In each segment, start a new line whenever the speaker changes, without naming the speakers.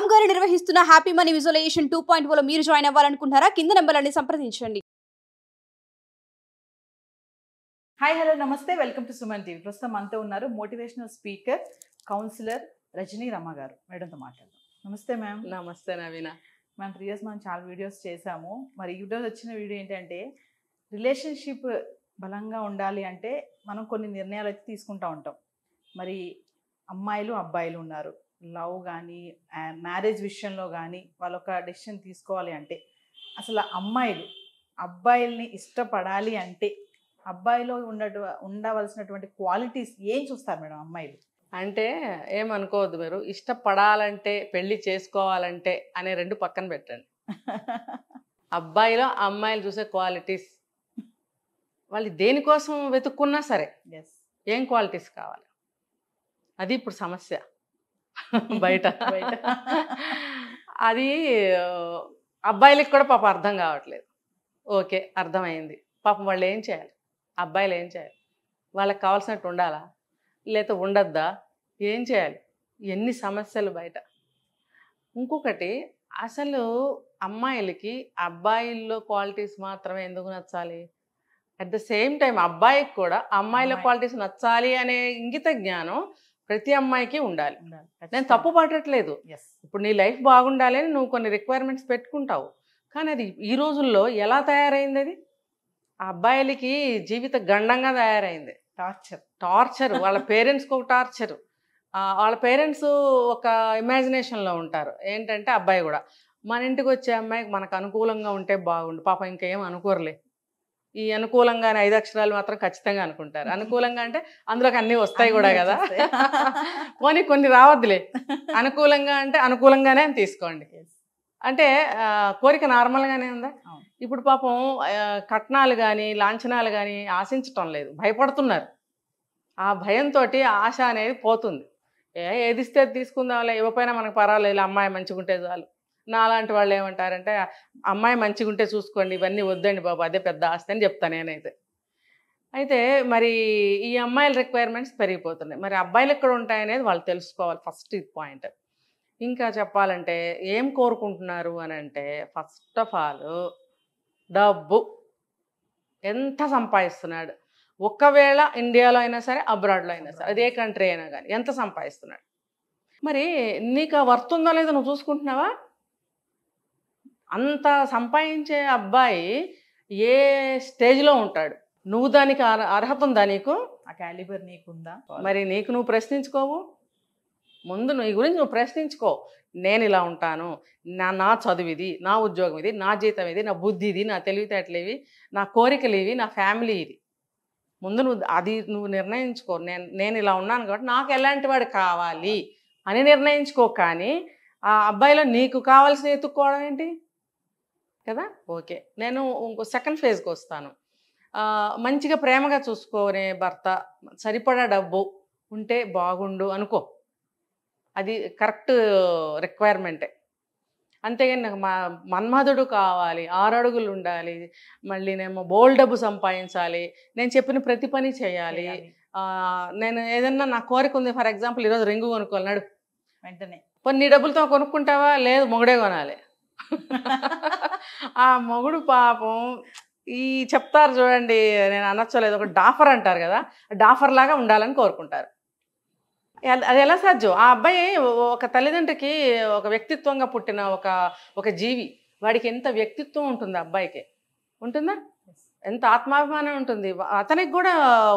రామ్ గారు నిర్వహిస్తున్న happy money visualisation two point ఓలో మీరు జాయిన్ అవ్వాలనుకుంటున్నారా కింద నెంబర్లని సంప్రదించండి హాయ్ హలో నమస్తే వెల్కమ్ టు సుమన్ టీవీ ప్రస్తుతం మనతో ఉన్నారు మోటివేషనల్ స్పీకర్ కౌన్సిలర్ రజనీ రమ్మ గారు మేడంతో మాట్లాడదాం నమస్తే మ్యామ్ నమస్తే నవీన మ్యామ్ ప్రియస్ మనం చాలా వీడియోస్ చేశాము మరి ఈరోజు వచ్చిన వీడియో ఏంటంటే రిలేషన్షిప్ బలంగా ఉండాలి అంటే మనం కొన్ని నిర్ణయాలు అయితే తీసుకుంటూ ఉంటాం మరి అమ్మాయిలు అబ్బాయిలు ఉన్నారు లవ్ కానీ మ్యారేజ్ విషయంలో కానీ వాళ్ళొక డెసిషన్ తీసుకోవాలి అంటే అసలు అమ్మాయిలు అబ్బాయిల్ని ఇష్టపడాలి అంటే అబ్బాయిలో ఉండట ఉండవలసినటువంటి క్వాలిటీస్
ఏం చూస్తారు మేడం అమ్మాయిలు అంటే ఏమనుకోవద్దు మీరు ఇష్టపడాలంటే పెళ్ళి చేసుకోవాలంటే అనే రెండు పక్కన పెట్టండి అబ్బాయిలో అమ్మాయిలు చూసే క్వాలిటీస్ వాళ్ళు దేనికోసం వెతుక్కున్నా సరే ఏం క్వాలిటీస్ కావాలి అది ఇప్పుడు సమస్య బయట అది అబ్బాయిలకి కూడా పాపం అర్థం కావట్లేదు ఓకే అర్థమైంది పాపం వాళ్ళు ఏం చేయాలి అబ్బాయిలు ఏం చేయాలి వాళ్ళకి కావాల్సినట్టు ఉండాలా లేకపోతే ఉండద్దా ఏం చేయాలి ఎన్ని సమస్యలు బయట ఇంకొకటి అసలు అమ్మాయిలకి అబ్బాయిల్లో క్వాలిటీస్ మాత్రమే ఎందుకు నచ్చాలి అట్ ద సేమ్ టైం అబ్బాయికి కూడా అమ్మాయిల క్వాలిటీస్ నచ్చాలి అనే ఇంగిత జ్ఞానం ప్రతి అమ్మాయికి ఉండాలి నేను తప్పు పట్టట్లేదు ఇప్పుడు నీ లైఫ్ బాగుండాలి అని నువ్వు కొన్ని రిక్వైర్మెంట్స్ పెట్టుకుంటావు కానీ అది ఈ రోజుల్లో ఎలా తయారైంది అది ఆ అబ్బాయిలకి జీవిత గండంగా తయారైంది టార్చర్ టార్చర్ వాళ్ళ పేరెంట్స్కి ఒక టార్చర్ వాళ్ళ పేరెంట్స్ ఒక ఇమాజినేషన్లో ఉంటారు ఏంటంటే అబ్బాయి కూడా మన ఇంటికి వచ్చే అమ్మాయికి మనకు అనుకూలంగా ఉంటే బాగుండు పాప ఇంకేం అనుకోరలే ఈ అనుకూలంగానే ఐదు అక్షరాలు మాత్రం ఖచ్చితంగా అనుకుంటారు అనుకూలంగా అంటే అందులోకి అన్నీ వస్తాయి కూడా కదా పోనీ కొన్ని రావద్దులే అనుకూలంగా అంటే అనుకూలంగానే అని తీసుకోండి అంటే కోరిక నార్మల్గానే ఉందా ఇప్పుడు పాపం కట్నాలు కానీ లాంఛనాలు కానీ ఆశించటం లేదు భయపడుతున్నారు ఆ భయంతో ఆశ అనేది పోతుంది ఏదిస్తే తీసుకుందాంలే ఇవ్వపోయినా మనకు పర్వాలేదు అమ్మాయి మంచిగా ఉంటే చాలు నాలాంటి వాళ్ళు ఏమంటారంటే అమ్మాయి మంచిగా ఉంటే చూసుకోండి ఇవన్నీ వద్దండి బాబు అదే పెద్ద ఆస్తి అని చెప్తాను నేనైతే అయితే మరి ఈ అమ్మాయిల రిక్వైర్మెంట్స్ పెరిగిపోతున్నాయి మరి అబ్బాయిలు ఎక్కడ ఉంటాయనేది వాళ్ళు తెలుసుకోవాలి ఫస్ట్ ఇది పాయింట్ ఇంకా చెప్పాలంటే ఏం కోరుకుంటున్నారు అని అంటే ఫస్ట్ ఆఫ్ ఆల్ డబ్బు ఎంత సంపాదిస్తున్నాడు ఒకవేళ ఇండియాలో అయినా సరే అబ్రాడ్లో అయినా సరే అదే కంట్రీ అయినా కానీ ఎంత సంపాదిస్తున్నాడు మరి నీకు ఆ వర్త్ ఉందో లేదో నువ్వు చూసుకుంటున్నావా అంత సంపాదించే అబ్బాయి ఏ స్టేజ్లో ఉంటాడు నువ్వు దానికి అర్హత ఉందా నీకు ఆ క్యాలిబర్ నీకుందా మరి నీకు నువ్వు ప్రశ్నించుకోవు ముందు నీ గురించి నువ్వు ప్రశ్నించుకో నేను ఇలా ఉంటాను నా నా చదువు ఇది నా ఉద్యోగం ఇది నా జీతం ఇది నా బుద్ధి ఇది నా తెలివితేటలు ఇవి నా కోరికలు ఇవి నా ఫ్యామిలీ ఇది ముందు నువ్వు అది నువ్వు నిర్ణయించుకో నేను నేను ఇలా ఉన్నాను కాబట్టి నాకు ఎలాంటి వాడు కావాలి అని నిర్ణయించుకో కానీ ఆ అబ్బాయిలో నీకు కావాల్సిన ఎత్తుక్కోవడం ఏంటి కదా ఓకే నేను ఇంకో సెకండ్ ఫేజ్కి వస్తాను మంచిగా ప్రేమగా చూసుకునే భర్త సరిపడా డబ్బు ఉంటే బాగుండు అనుకో అది కరెక్ట్ రిక్వైర్మెంటే అంతేగాని నాకు మా మన్మధుడు కావాలి ఆరు అడుగులు ఉండాలి మళ్ళీ నేను బోల్ డబ్బు సంపాదించాలి నేను చెప్పిన ప్రతి పని చేయాలి నేను ఏదన్నా నా కోరిక ఉంది ఫర్ ఎగ్జాంపుల్ ఈరోజు రింగు కొనుక్కోవాలి నడు వెంటనే కొన్ని డబ్బులతో కొనుక్కుంటావా లేదు మొగడే కొనాలి ఆ మొగుడు పాపం ఈ చెప్తారు చూడండి నేను అనొచ్చలేదు ఒక డాఫర్ అంటారు కదా డాఫర్ లాగా ఉండాలని కోరుకుంటారు అది ఎలా సాధ్యం ఆ అబ్బాయి ఒక తల్లిదండ్రికి ఒక వ్యక్తిత్వంగా పుట్టిన ఒక ఒక జీవి వాడికి ఎంత వ్యక్తిత్వం ఉంటుంది అబ్బాయికి ఉంటుందా ఎంత ఆత్మాభిమానం ఉంటుంది అతనికి కూడా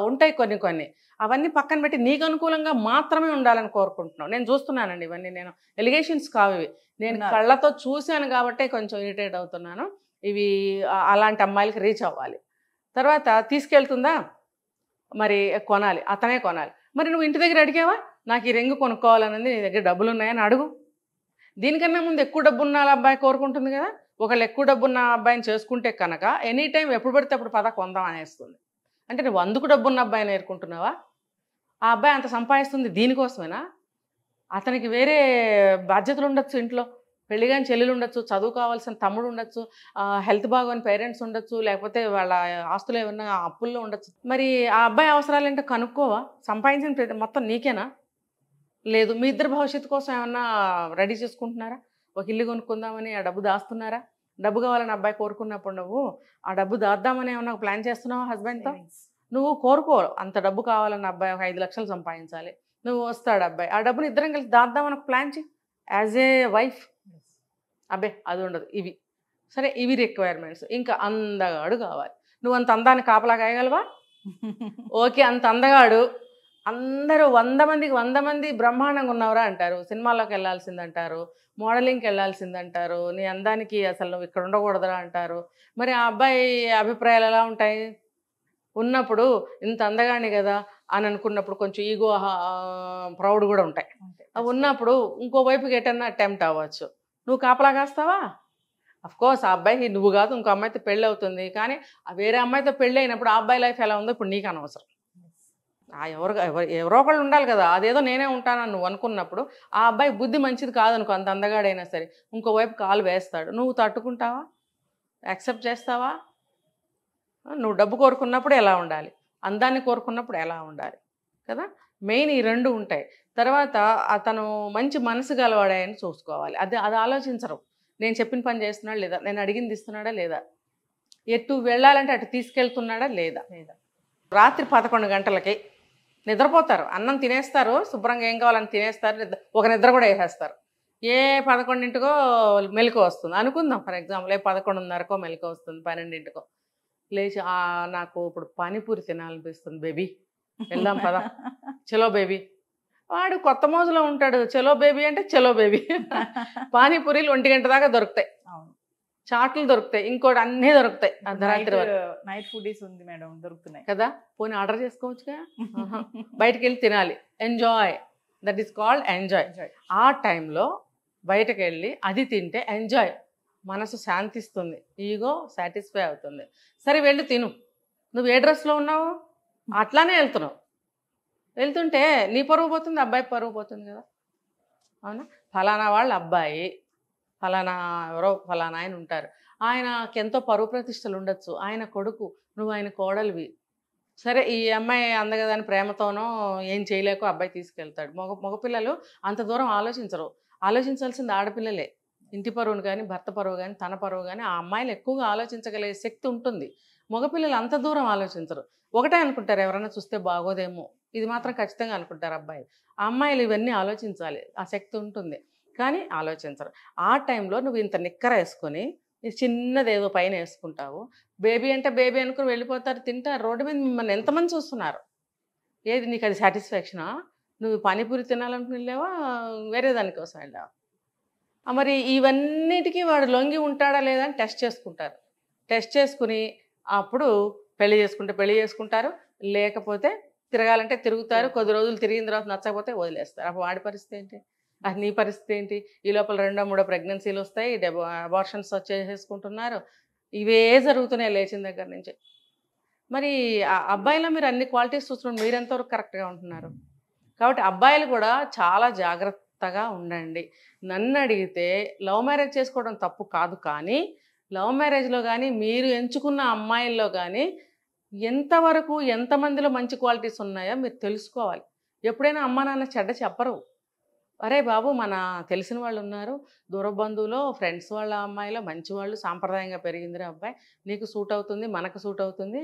ఉంటాయి కొన్ని కొన్ని అవన్నీ పక్కన పెట్టి నీకు అనుకూలంగా మాత్రమే ఉండాలని కోరుకుంటున్నావు నేను చూస్తున్నానండి ఇవన్నీ నేను ఎలిగేషన్స్ కావు ఇవి నేను కళ్ళతో చూశాను కాబట్టే కొంచెం ఇరిటేట్ అవుతున్నాను ఇవి అలాంటి అమ్మాయిలకి రీచ్ అవ్వాలి తర్వాత తీసుకెళ్తుందా మరి కొనాలి అతనే కొనాలి మరి నువ్వు ఇంటి దగ్గర అడిగావా నాకు ఈ రింగ్ కొనుక్కోవాలని నీ దగ్గర డబ్బులు ఉన్నాయని అడుగు దీనికన్నా ముందు ఎక్కువ డబ్బు ఉన్న అబ్బాయి కోరుకుంటుంది కదా ఒకళ్ళు ఎక్కువ డబ్బు ఉన్న అబ్బాయిని చేసుకుంటే కనుక ఎనీ టైం ఎప్పుడు పడితే అప్పుడు పద కొందాం అనేస్తుంది అంటే నువ్వు అందుకు డబ్బున్న అబ్బాయి నేర్చుకుంటున్నావా ఆ అబ్బాయి అంత సంపాదిస్తుంది దీనికోసమేనా అతనికి వేరే బాధ్యతలు ఉండొచ్చు ఇంట్లో పెళ్ళిగాని చెల్లెలు ఉండొచ్చు చదువు కావాల్సిన తమ్ముడు ఉండొచ్చు హెల్త్ బాగోని పేరెంట్స్ ఉండొచ్చు లేకపోతే వాళ్ళ ఆస్తులు ఏమన్నా అప్పుల్లో ఉండొచ్చు మరి ఆ అబ్బాయి అవసరాలు ఏంటో కనుక్కోవా సంపాదించిన మొత్తం నీకేనా లేదు మీ ఇద్దరు భవిష్యత్తు కోసం ఏమన్నా రెడీ చేసుకుంటున్నారా ఒక ఇల్లు కొనుక్కుందామని ఆ డబ్బు దాస్తున్నారా డబ్బు కావాలని అబ్బాయి కోరుకున్నప్పుడు నువ్వు ఆ డబ్బు దాద్దామని ఏమన్నా ప్లాన్ చేస్తున్నావు హస్బెండ్తో నువ్వు కోరుకో అంత డబ్బు కావాలని అబ్బాయి ఒక ఐదు లక్షలు సంపాదించాలి నువ్వు వస్తాడు అబ్బాయి ఆ డబ్బుని ఇద్దరం కలిసి దాద్దామని ఒక ప్లాన్ చే యాజ్ ఏ వైఫ్ అబ్బే అది ఉండదు ఇవి సరే ఇవి రిక్వైర్మెంట్స్ ఇంకా అందగాడు కావాలి నువ్వు అంత అందాన్ని కాపలా కాయగలవా ఓకే అంత అందగాడు అందరూ వంద మందికి వంద మంది బ్రహ్మాండంగా ఉన్నవరా అంటారు సినిమాలోకి వెళ్ళాల్సిందంటారు మోడలింగ్కి వెళ్ళాల్సిందంటారు నీ అందానికి అసలు నువ్వు ఇక్కడ ఉండకూడదురా అంటారు మరి ఆ అబ్బాయి అభిప్రాయాలు ఎలా ఉంటాయి ఉన్నప్పుడు ఇంత అందగాని కదా అని అనుకున్నప్పుడు కొంచెం ఈగో ప్రౌడ్ కూడా ఉంటాయి అవి ఉన్నప్పుడు ఇంకోవైపుకి ఎటన్నా అటెంప్ట్ అవ్వచ్చు నువ్వు కాపలా కాస్తావా కోర్స్ ఆ అబ్బాయికి నువ్వు కాదు ఇంకో అమ్మాయితో పెళ్ళి అవుతుంది కానీ వేరే అమ్మాయితో పెళ్ళి అయినప్పుడు ఆ అబ్బాయి లైఫ్ ఎలా ఉందో ఇప్పుడు నీకు అనవసరం ఆ ఎవరు ఎవరో ఒకళ్ళు ఉండాలి కదా అదేదో నేనే ఉంటానని నువ్వు అనుకున్నప్పుడు ఆ అబ్బాయి బుద్ధి మంచిది కాదనుకో అంత అందగాడైనా సరే ఇంకోవైపు కాలు వేస్తాడు నువ్వు తట్టుకుంటావా యాక్సెప్ట్ చేస్తావా నువ్వు డబ్బు కోరుకున్నప్పుడు ఎలా ఉండాలి అందాన్ని కోరుకున్నప్పుడు ఎలా ఉండాలి కదా మెయిన్ ఈ రెండు ఉంటాయి తర్వాత అతను మంచి మనసు గలవాడాయని చూసుకోవాలి అది అది ఆలోచించరు నేను చెప్పిన పని చేస్తున్నాడా లేదా నేను అడిగింది ఇస్తున్నాడా లేదా ఎటు వెళ్ళాలంటే అటు తీసుకెళ్తున్నాడా లేదా లేదా రాత్రి పదకొండు గంటలకి నిద్రపోతారు అన్నం తినేస్తారు శుభ్రంగా ఏం కావాలని తినేస్తారు ఒక నిద్ర కూడా వేసేస్తారు ఏ పదకొండింటికో మెలకు వస్తుంది అనుకుందాం ఫర్ ఎగ్జాంపుల్ ఏ పదకొండున్నరకో మెలకు వస్తుంది పన్నెండింటికో లేచి నాకు ఇప్పుడు పానీపూరి తినాలనిపిస్తుంది బేబీ వెళ్దాం పదా చలో బేబీ వాడు కొత్త మోజులో ఉంటాడు చలో బేబీ అంటే చలో బేబీ పానీపూరీలు ఒంటి గంట దాకా దొరుకుతాయి చాట్లు దొరుకుతాయి ఇంకోటి అన్నీ దొరుకుతాయి
నైట్ ఫుడీస్ ఉంది మేడం దొరుకుతున్నాయి
కదా పోనీ ఆర్డర్ చేసుకోవచ్చుగా బయటకు వెళ్ళి తినాలి enjoy that is called enjoy ఆ టైంలో బయటకు వెళ్ళి అది తింటే ఎంజాయ్ మనసు శాంతిస్తుంది ఈగో సాటిస్ఫై అవుతుంది సరే వెళ్ళి తిను నువ్వు ఏ డ్రెస్లో ఉన్నావు అట్లానే వెళ్తున్నావు వెళ్తుంటే నీ పరువు పోతుంది అబ్బాయి పరువు పోతుంది కదా అవునా ఫలానా వాళ్ళ అబ్బాయి ఫలానా ఎవరో ఫలానా ఆయన ఉంటారు ఆయనకి ఎంతో పరువు ప్రతిష్టలు ఉండొచ్చు ఆయన కొడుకు నువ్వు ఆయన కోడలివి సరే ఈ అమ్మాయి అందగదాని ప్రేమతోనో ఏం చేయలేకో అబ్బాయి తీసుకెళ్తాడు మగ మగపిల్లలు అంత దూరం ఆలోచించరు ఆలోచించాల్సింది ఆడపిల్లలే ఇంటి పరువును కానీ భర్త పరువు కానీ తన పరువు కానీ ఆ అమ్మాయిలు ఎక్కువగా ఆలోచించగలిగే శక్తి ఉంటుంది మగపిల్లలు అంత దూరం ఆలోచించరు ఒకటే అనుకుంటారు ఎవరైనా చూస్తే బాగోదేమో ఇది మాత్రం ఖచ్చితంగా అనుకుంటారు అబ్బాయి ఆ అమ్మాయిలు ఇవన్నీ ఆలోచించాలి ఆ శక్తి ఉంటుంది కానీ ఆలోచించరు ఆ టైంలో నువ్వు ఇంత నిక్కర వేసుకొని చిన్నదేదో పైన వేసుకుంటావు బేబీ అంటే బేబీ అనుకుని వెళ్ళిపోతారు తింటారు రోడ్డు మీద మిమ్మల్ని ఎంతమంది చూస్తున్నారు ఏది నీకు అది సాటిస్ఫాక్షనా నువ్వు పానీపూరి తినాలనుకుని వెళ్ళావా వేరే దానికోసం వెళ్ళావా మరి ఇవన్నిటికీ వాడు లొంగి ఉంటాడా లేదా అని టెస్ట్ చేసుకుంటారు టెస్ట్ చేసుకుని అప్పుడు పెళ్లి చేసుకుంటే పెళ్లి చేసుకుంటారు లేకపోతే తిరగాలంటే తిరుగుతారు కొద్ది రోజులు తిరిగిన తర్వాత నచ్చకపోతే వదిలేస్తారు అప్పుడు వాడి పరిస్థితి ఏంటి నీ పరిస్థితి ఏంటి ఈ లోపల రెండో మూడో ప్రెగ్నెన్సీలు వస్తాయి అబార్షన్స్ వచ్చేసేసుకుంటున్నారు ఇవే జరుగుతున్నాయి లేచిన దగ్గర నుంచి మరి ఆ అబ్బాయిలో మీరు అన్ని క్వాలిటీస్ చూస్తున్నారు మీరు ఎంతవరకు కరెక్ట్గా ఉంటున్నారు కాబట్టి అబ్బాయిలు కూడా చాలా జాగ్రత్తగా ఉండండి నన్ను అడిగితే లవ్ మ్యారేజ్ చేసుకోవడం తప్పు కాదు కానీ లవ్ మ్యారేజ్లో కానీ మీరు ఎంచుకున్న అమ్మాయిల్లో కానీ ఎంతవరకు ఎంతమందిలో మంచి క్వాలిటీస్ ఉన్నాయో మీరు తెలుసుకోవాలి ఎప్పుడైనా అమ్మ నాన్న చెడ్డ చెప్పరు అరే బాబు మన తెలిసిన వాళ్ళు ఉన్నారు దూరబంధువులో ఫ్రెండ్స్ వాళ్ళ అమ్మాయిలో మంచి వాళ్ళు సాంప్రదాయంగా పెరిగిందిరా అబ్బాయి నీకు సూట్ అవుతుంది మనకు సూట్ అవుతుంది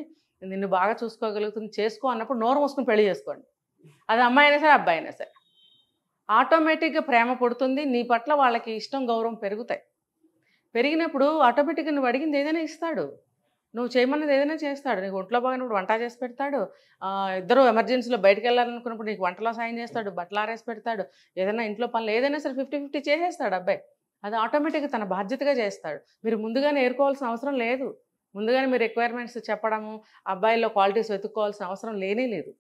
నిన్ను బాగా చూసుకోగలుగుతుంది చేసుకో అన్నప్పుడు నోరు మూసుకుని పెళ్లి చేసుకోండి అది అమ్మాయి అయినా సరే అబ్బాయి అయినా సరే ఆటోమేటిక్గా ప్రేమ పుడుతుంది నీ పట్ల వాళ్ళకి ఇష్టం గౌరవం పెరుగుతాయి పెరిగినప్పుడు ఆటోమేటిక్గా నువ్వు అడిగింది ఏదైనా ఇస్తాడు నువ్వు చేయమన్నది ఏదైనా చేస్తాడు నీకు ఒంట్లో బాగానప్పుడు వంట చేసి పెడతాడు ఇద్దరు ఎమర్జెన్సీలో బయటకు వెళ్ళాలనుకున్నప్పుడు నీకు వంటలో సాయం చేస్తాడు బట్టలు ఆరేసి పెడతాడు ఏదైనా ఇంట్లో పనులు ఏదైనా సరే ఫిఫ్టీ ఫిఫ్టీ చేసేస్తాడు అబ్బాయి అది ఆటోమేటిక్గా తన బాధ్యతగా చేస్తాడు మీరు ముందుగానే ఏరుకోవాల్సిన అవసరం లేదు ముందుగానే మీరు రిక్వైర్మెంట్స్ చెప్పడము అబ్బాయిల్లో క్వాలిటీస్ వెతుక్కోవాల్సిన అవసరం లేనే లేదు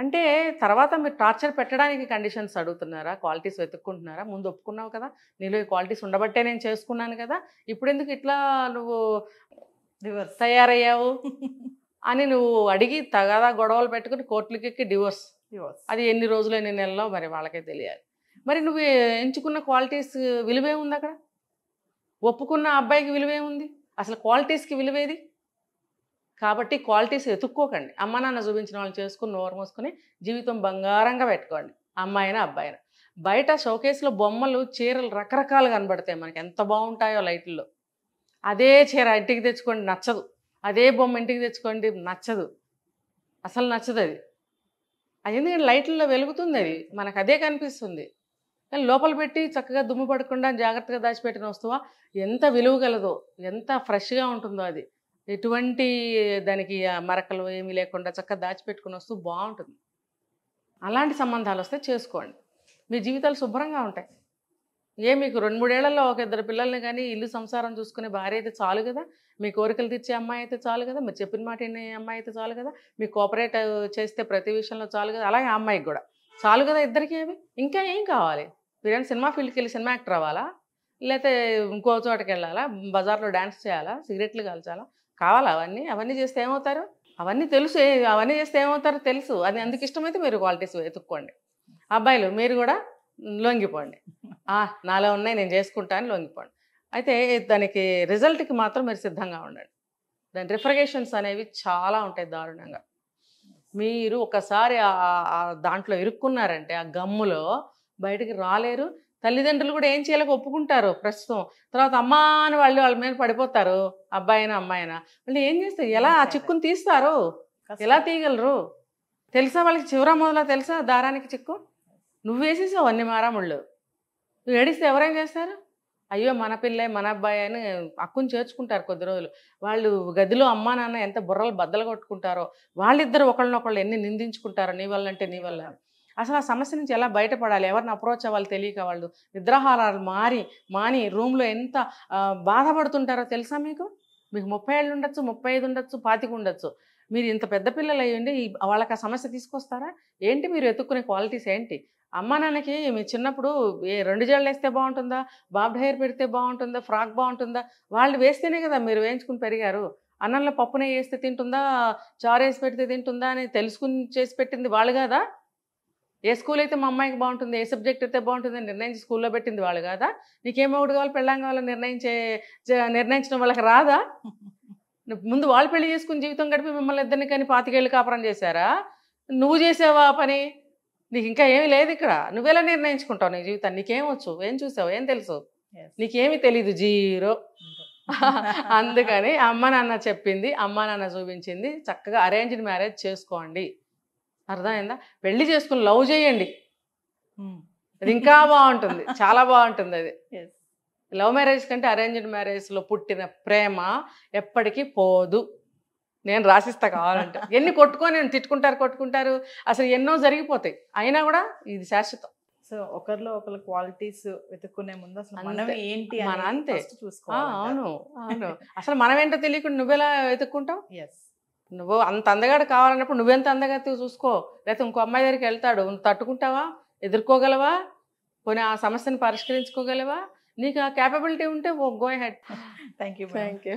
అంటే తర్వాత మీరు టార్చర్ పెట్టడానికి కండిషన్స్ అడుగుతున్నారా క్వాలిటీస్ వెతుక్కుంటున్నారా ముందు ఒప్పుకున్నావు కదా నీలో ఈ క్వాలిటీస్ ఉండబట్టే నేను చేసుకున్నాను కదా ఇప్పుడు ఎందుకు ఇట్లా నువ్వు డివోర్స్ తయారయ్యావు అని నువ్వు అడిగి తగాదా గొడవలు పెట్టుకుని కోర్టులకెక్కి డివోర్స్ డివోర్స్ అది ఎన్ని రోజులు ఎన్ని నెలలో మరి వాళ్ళకే తెలియాలి మరి నువ్వు ఎంచుకున్న క్వాలిటీస్ విలువే ఉంది అక్కడ ఒప్పుకున్న అబ్బాయికి విలువే ఉంది అసలు క్వాలిటీస్కి విలువేది కాబట్టి క్వాలిటీస్ ఎతుక్కోకండి అమ్మ నాన్న చూపించిన వాళ్ళు చేసుకుని నోరు మూసుకొని జీవితం బంగారంగా పెట్టుకోండి అమ్మాయినా అబ్బాయినా బయట షోకేస్లో బొమ్మలు చీరలు రకరకాలు కనబడతాయి మనకి ఎంత బాగుంటాయో లైట్లో అదే చీర ఇంటికి తెచ్చుకోండి నచ్చదు అదే బొమ్మ ఇంటికి తెచ్చుకోండి నచ్చదు అసలు నచ్చదు అది అది ఎందుకంటే లైట్లలో వెలుగుతుంది అది మనకు అదే కనిపిస్తుంది కానీ లోపల పెట్టి చక్కగా దుమ్ము పడకుండా జాగ్రత్తగా దాచిపెట్టిన వస్తువా ఎంత గలదో ఎంత ఫ్రెష్గా ఉంటుందో అది ఎటువంటి దానికి మరకలు ఏమీ లేకుండా చక్కగా దాచిపెట్టుకుని వస్తువు బాగుంటుంది అలాంటి సంబంధాలు వస్తే చేసుకోండి మీ జీవితాలు శుభ్రంగా ఉంటాయి ఏ మీకు రెండు మూడేళ్లలో ఒక ఇద్దరు పిల్లల్ని కానీ ఇల్లు సంసారం చూసుకునే భార్య అయితే చాలు కదా మీ కోరికలు తీర్చే అమ్మాయి అయితే చాలు కదా మీరు చెప్పిన మాట అమ్మాయి అయితే చాలు కదా మీకు కోఆపరేట్ చేస్తే ప్రతి విషయంలో చాలు కదా అలాగే అమ్మాయికి కూడా చాలు కదా ఇద్దరికి ఏవి ఇంకా ఏం కావాలి మీరేం సినిమా ఫీల్డ్కి వెళ్ళి సినిమా యాక్టర్ అవ్వాలా లేకపోతే ఇంకో చోటకి వెళ్ళాలా బజార్లో డ్యాన్స్ చేయాలా సిగరెట్లు కాల్చాలా కావాలా అవన్నీ అవన్నీ చేస్తే ఏమవుతారు అవన్నీ తెలుసు అవన్నీ చేస్తే ఏమవుతారో తెలుసు అది అందుకు ఇష్టమైతే మీరు క్వాలిటీస్ వెతుక్కోండి అబ్బాయిలు మీరు కూడా లొంగిపోండి నాలో ఉన్నాయి నేను చేసుకుంటాను లొంగిపోండి అయితే దానికి రిజల్ట్కి మాత్రం మీరు సిద్ధంగా ఉండండి దాని రిఫ్రిగేషన్స్ అనేవి చాలా ఉంటాయి దారుణంగా మీరు ఒకసారి దాంట్లో ఇరుక్కున్నారంటే ఆ గమ్ములో బయటికి రాలేరు తల్లిదండ్రులు కూడా ఏం చేయలేక ఒప్పుకుంటారు ప్రస్తుతం తర్వాత అమ్మా అని వాళ్ళు వాళ్ళ మీద పడిపోతారు అబ్బాయినా అమ్మాయినా వాళ్ళు ఏం చేస్తారు ఎలా ఆ చిక్కును తీస్తారు ఎలా తీయగలరు తెలుసా వాళ్ళకి చివర మొదల తెలుసా దారానికి చిక్కు నువ్వు వేసేసావు అన్ని మారాముళ్ళు నువ్వు ఏడిస్తే ఎవరేం చేస్తారు అయ్యో మన పిల్లే మన అబ్బాయి అని అక్కుని చేర్చుకుంటారు కొద్ది రోజులు వాళ్ళు గదిలో అమ్మా నాన్న ఎంత బుర్రలు బద్దలు కొట్టుకుంటారో వాళ్ళిద్దరు ఒకళ్ళనొకళ్ళు ఎన్ని నిందించుకుంటారో నీ వల్ల అంటే నీ వల్ల అసలు ఆ సమస్య నుంచి ఎలా బయటపడాలి ఎవరిని అప్రోచ్ అవ్వాలి తెలియక వాళ్ళు నిద్రాహారాలు మారి మాని రూమ్లో ఎంత బాధపడుతుంటారో తెలుసా మీకు మీకు ముప్పై ఏళ్ళు ఉండొచ్చు ముప్పై ఐదు ఉండొచ్చు పాతికి ఉండొచ్చు మీరు ఇంత పెద్ద పిల్లలు అయ్యండి వాళ్ళకి ఆ సమస్య తీసుకొస్తారా ఏంటి మీరు ఎత్తుక్కునే క్వాలిటీస్ ఏంటి అమ్మ నాన్నకి మీ చిన్నప్పుడు ఏ రెండు జళ్ళు వేస్తే బాగుంటుందా బాబ్ హెయిర్ పెడితే బాగుంటుందా ఫ్రాక్ బాగుంటుందా వాళ్ళు వేస్తేనే కదా మీరు వేయించుకుని పెరిగారు అన్నంలో పప్పునే వేస్తే తింటుందా చారు వేసి పెడితే తింటుందా అని తెలుసుకుని చేసి పెట్టింది వాళ్ళు కాదా ఏ స్కూల్ అయితే మా అమ్మాయికి బాగుంటుంది ఏ సబ్జెక్ట్ అయితే బాగుంటుంది నిర్ణయించి స్కూల్లో పెట్టింది వాళ్ళు కాదా ఏమో ఒకటి కావాలి పెళ్ళాం కావాలని నిర్ణయించే నిర్ణయించడం వాళ్ళకి రాదా ముందు వాళ్ళు పెళ్లి చేసుకుని జీవితం గడిపి మిమ్మల్ని ఇద్దరిని కానీ పాతికేళ్ళు కాపురం చేశారా నువ్వు చేసావా పని నీకు ఇంకా ఏమి లేదు ఇక్కడ నువ్వెలా నిర్ణయించుకుంటావు నీ జీవితాన్ని నీకేమొచ్చు ఏం చూసావు ఏం తెలుసు నీకేమీ తెలీదు జీరో అందుకని అమ్మ నాన్న చెప్పింది అమ్మ నాన్న చూపించింది చక్కగా అరేంజ్డ్ మ్యారేజ్ చేసుకోండి అర్థమైందా పెళ్లి చేసుకుని లవ్ చేయండి hmm. అది ఇంకా బాగుంటుంది చాలా బాగుంటుంది అది లవ్ మ్యారేజ్ కంటే అరేంజ్డ్ మ్యారేజ్లో పుట్టిన ప్రేమ ఎప్పటికీ పోదు నేను రాసిస్తా కావాలంటే ఎన్ని కొట్టుకొని తిట్టుకుంటారు కొట్టుకుంటారు అసలు ఎన్నో జరిగిపోతాయి అయినా కూడా ఇది శాశ్వతం సో ఒకరిలో
ఒకరి క్వాలిటీస్ వెతుక్కునే ముందు
అసలు మనం ఏంటి మన అంతే అవును అవును అసలు మనం ఏంటో తెలియకుండా నువ్వెలా వెతుక్కుంటావు ఎస్ నువ్వు అంత అందగాడు కావాలన్నప్పుడు నువ్వెంత అందగా చూసుకో లేకపోతే ఇంకో అమ్మాయి దగ్గరికి వెళ్తాడు నువ్వు తట్టుకుంటావా ఎదుర్కోగలవా పోనీ ఆ సమస్యను పరిష్కరించుకోగలవా నీకు ఆ క్యాపబిలిటీ ఉంటే oh go ahead thank you thank you